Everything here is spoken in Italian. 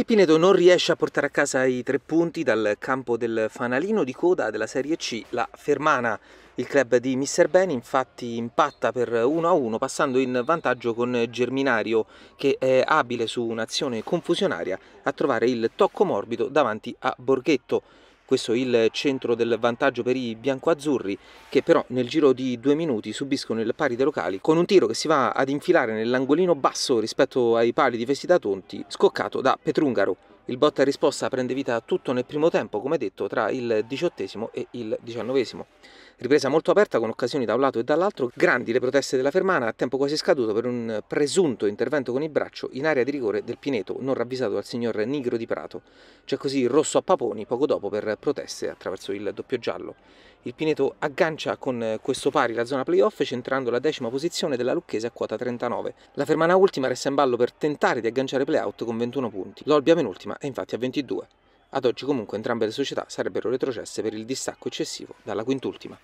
E Pinedo non riesce a portare a casa i tre punti dal campo del fanalino di coda della Serie C, la Fermana. Il club di Mr. Ben infatti impatta per 1-1 passando in vantaggio con Germinario che è abile su un'azione confusionaria a trovare il tocco morbido davanti a Borghetto. Questo il centro del vantaggio per i biancoazzurri che però nel giro di due minuti subiscono il pari dei locali con un tiro che si va ad infilare nell'angolino basso rispetto ai pali di Vestita Tonti scoccato da Petrungaro. Il botta e risposta prende vita tutto nel primo tempo, come detto, tra il diciottesimo e il diciannovesimo ripresa molto aperta con occasioni da un lato e dall'altro, grandi le proteste della Fermana a tempo quasi scaduto per un presunto intervento con il braccio in area di rigore del Pineto non ravvisato dal signor Nigro di Prato. C'è così rosso a paponi poco dopo per proteste attraverso il doppio giallo. Il Pineto aggancia con questo pari la zona playoff centrando la decima posizione della Lucchese a quota 39. La Fermana ultima resta in ballo per tentare di agganciare playout con 21 punti. L'Olbia penultima è infatti a 22. Ad oggi comunque entrambe le società sarebbero retrocesse per il distacco eccessivo dalla quintultima.